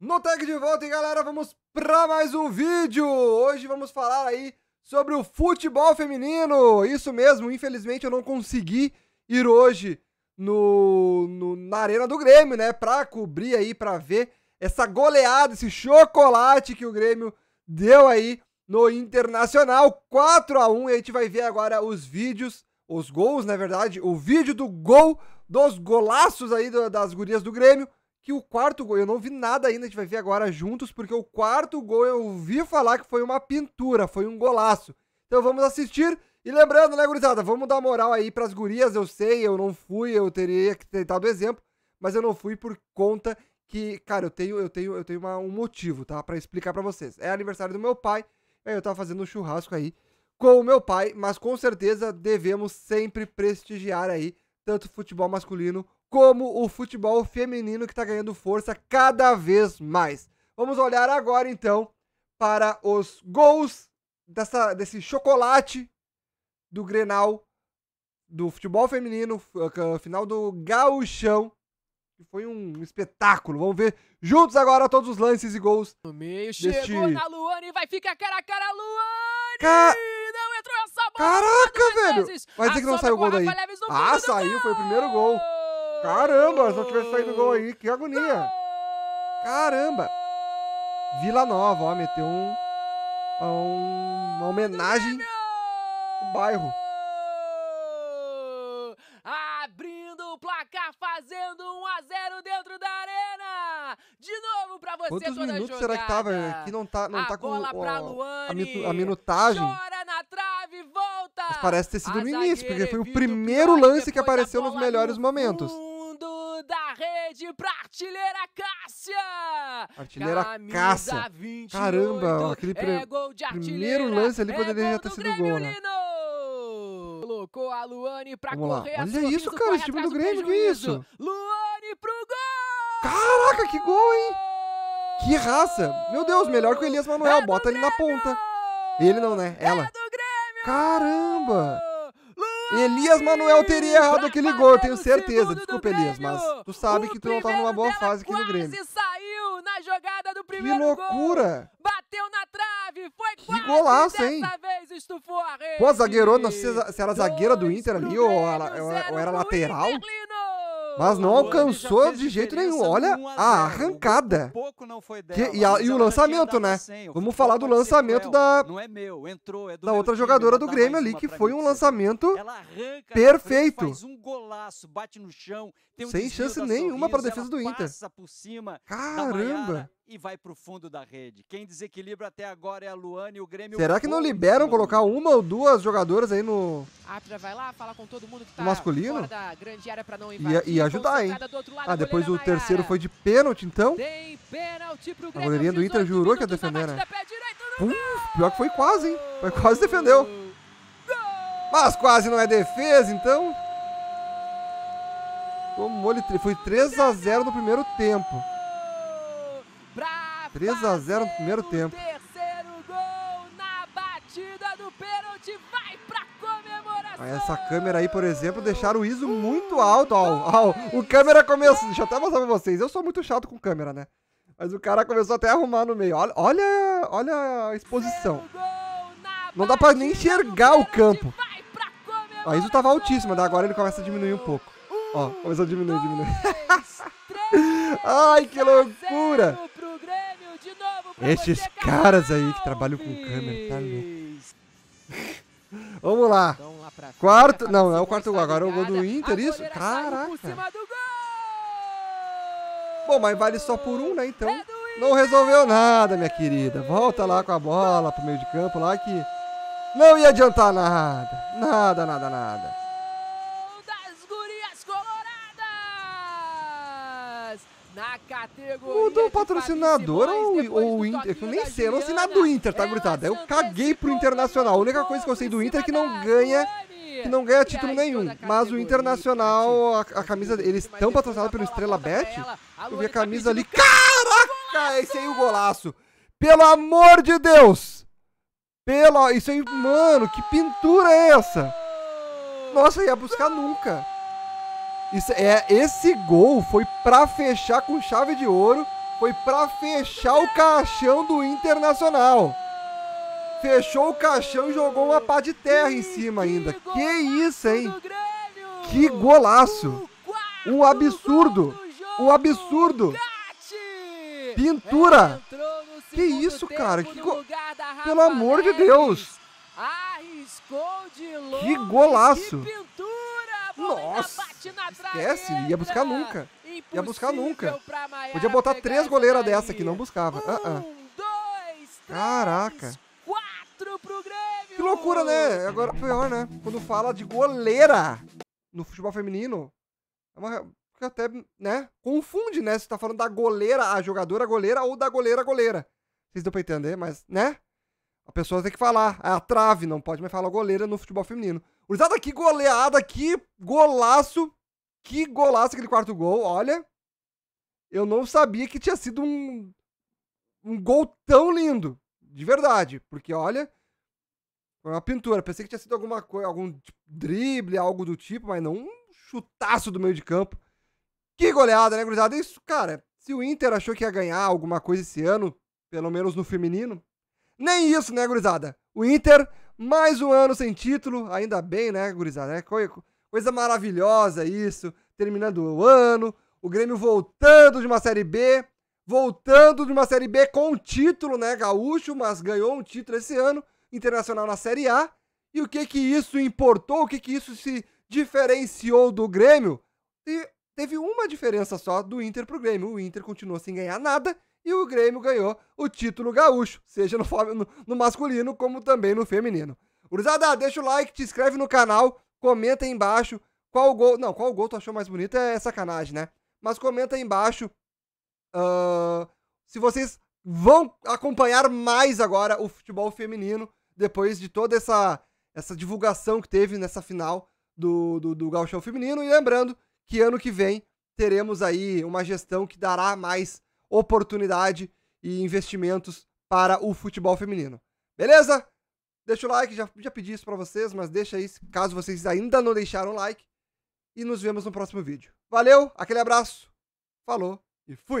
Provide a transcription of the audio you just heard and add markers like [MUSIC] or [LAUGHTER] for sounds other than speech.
No tag de volta e galera, vamos para mais um vídeo! Hoje vamos falar aí sobre o futebol feminino! Isso mesmo, infelizmente eu não consegui ir hoje no, no na Arena do Grêmio, né? Para cobrir aí, para ver essa goleada, esse chocolate que o Grêmio deu aí no Internacional, 4 a 1 e a gente vai ver agora os vídeos, os gols, na verdade, o vídeo do gol, dos golaços aí do, das gurias do Grêmio, que o quarto gol, eu não vi nada ainda, a gente vai ver agora juntos, porque o quarto gol eu ouvi falar que foi uma pintura, foi um golaço. Então vamos assistir. E lembrando, né, gurizada, vamos dar moral aí pras gurias, eu sei, eu não fui, eu teria que ter dado exemplo, mas eu não fui por conta que, cara, eu tenho, eu tenho, eu tenho uma, um motivo, tá, para explicar para vocês. É aniversário do meu pai, aí eu tava fazendo um churrasco aí com o meu pai, mas com certeza devemos sempre prestigiar aí tanto futebol masculino como o futebol feminino que está ganhando força cada vez mais. Vamos olhar agora então para os gols dessa, desse chocolate do Grenal do futebol feminino, final do Gauchão. Que foi um espetáculo. Vamos ver juntos agora todos os lances e gols. No meio, deste... chegou na Luane, vai ficar cara a cara, Luane! Ca... Não entrou essa bola! Caraca, velho! Mas é que não saiu o gol daí. Ah, saiu, foi o primeiro gol. Caramba, se não tivesse saído gol aí, que agonia. Caramba. Vila Nova, ó, meteu um, um uma homenagem ao bairro. Abrindo o placar, fazendo 1 a 0 dentro da arena. De novo pra você Quantos minutos jogada? será que tava? Aqui eh, não tá, não a tá com ó, a, a minutagem. Chora na trave, volta. Mas parece ter sido o no início, porque foi o primeiro lance que apareceu nos melhores momentos. Artilheira caça. 28, Caramba, aquele é primeiro lance ali é poderia já ter sido gol, né? Colocou a Luane pra Vamos correr. Lá. Olha isso, cara, esse time do Grêmio, que é isso? Luane pro gol! Caraca, que gol, hein? Que raça! Meu Deus, melhor que o Elias Manuel, é bota ele na ponta. Ele não, né? É Ela. Caramba! Elias Manuel teria errado aquele gol, eu tenho certeza. Desculpa, Elias, mas tu sabe que tu não tava tá numa boa fase aqui no Grêmio na jogada do primeiro gol. Que loucura! Gol. Bateu na trave, foi que quase golaço, hein? vez estufou a rede. Pô, a zagueirona, é se, se era zagueira do Inter ali ou, ou era lateral. Inter, mas não alcançou de jeito nenhum. Olha a arrancada. Que, e, a, e, o lançamento, né? Vamos falar do lançamento da, é é da outra jogadora do Grêmio ali, que foi um lançamento perfeito. Sem chance nenhuma para a defesa do Inter. Caramba! e vai para o fundo da rede. Quem desequilibra até agora é a Luana e o Grêmio. Será que não liberam colocar uma ou duas jogadoras aí no. Ápida vai lá, fala com todo mundo que tá masculino. E, e, ajudar, hein? Lado, ah, depois o Maiara. terceiro foi de pênalti, então. Tem pênalti pro Grêmio. A goleirinha do Inter jurou que ia defender, né? Pum, pior que foi quase, hein? Foi quase defendeu. Mas quase não é defesa, então. Tomou, ele foi 3 a 0 no primeiro tempo. 3 a 0 no primeiro tempo. Terceiro gol na batida do pênalti, vai pra comemoração. Ah, essa câmera aí, por exemplo, deixaram o ISO muito alto. Ó, ó, o câmera começou. Deixa eu até mostrar pra vocês. Eu sou muito chato com câmera, né? Mas o cara começou até a arrumar no meio. Olha, olha, olha a exposição. Não dá pra nem enxergar o campo. A ISO ah, tava altíssima, agora ele começa a diminuir um pouco. Ó, começou a diminuir, diminuir. [LAUGHS] Ai, que loucura! Estes caras aí que trabalham com câmera, tá louco. [LAUGHS] Vamos lá. Então, quarto. Não, não é o quarto gol. Agora é o gol do Inter, isso? Caraca. Bom, mas vale só por um, né? Então. Não resolveu nada, minha querida. Volta lá com a bola pro meio de campo lá que. Não ia adiantar nada. Nada, nada, nada. na categoria. O do patrocinador ou, ou o Inter? Eu nem sei, eu não sei nada do Inter, tá, gritado? Eu caguei pro Internacional. A única coisa que eu sei do Inter é que não ganha que não ganha título nenhum. Mas o Internacional, a, a camisa, eles estão patrocinados pelo Estrela Bet. Eu vi a tá camisa ali. Caraca! Esse aí o golaço! Pelo amor de Deus! Pelo, isso aí, mano, que pintura é essa? Nossa, ia buscar nunca. Isso é, esse gol foi para fechar com chave de ouro, foi para fechar o caixão do Internacional. Fechou o caixão e jogou uma pá de terra em cima ainda. Que isso, hein? Que golaço! Um absurdo! Um absurdo! Pintura! Que isso, cara? Que go... Pelo amor de Deus! Que golaço! Nossa! Esquece, ia buscar nunca. Impossível ia buscar nunca. Podia botar três goleiras dessa que não buscava. Ah, ah. Um, uh -uh. Dois, três, Caraca. Quatro pro Grêmio. Que loucura, né? Agora pior, né? Quando fala de goleira no futebol feminino, é uma até, né, confunde, né, se tá falando da goleira a jogadora goleira ou da goleira goleira. Vocês dão pra entender, mas, né? A pessoa tem que falar, é a trave, não pode mais falar goleira no futebol feminino. Urizada, que goleada, que golaço. Que golaço aquele quarto gol, olha. Eu não sabia que tinha sido um, um gol tão lindo. De verdade. Porque, olha, foi uma pintura. Pensei que tinha sido alguma coisa, algum tipo, drible, algo do tipo, mas não um chutaço do meio de campo. Que goleada, né, gurizada? Isso, cara, se o Inter achou que ia ganhar alguma coisa esse ano, pelo menos no feminino, nem isso, né, gurizada? O Inter mais um ano sem título, ainda bem, né, gurizada? É coisa maravilhosa isso, terminando o ano, o Grêmio voltando de uma Série B, voltando de uma Série B com um título, né, gaúcho, mas ganhou um título esse ano, internacional na Série A. E o que que isso importou, o que que isso se diferenciou do Grêmio? E teve uma diferença só do Inter pro Grêmio, o Inter continuou sem ganhar nada e o Grêmio ganhou o título gaúcho, seja no, no, no masculino como também no feminino. Urizada, deixa o like, te inscreve no canal, comenta aí embaixo qual gol. Não, qual gol tu achou mais bonito é sacanagem, né? Mas comenta aí embaixo uh, se vocês vão acompanhar mais agora o futebol feminino depois de toda essa, essa divulgação que teve nessa final do, do, do Gauchão Feminino. E lembrando que ano que vem teremos aí uma gestão que dará mais oportunidade e investimentos para o futebol feminino. Beleza? Deixa o like, já, já pedi isso para vocês, mas deixa aí caso vocês ainda não deixaram o like. E nos vemos no próximo vídeo. Valeu, aquele abraço, falou e fui!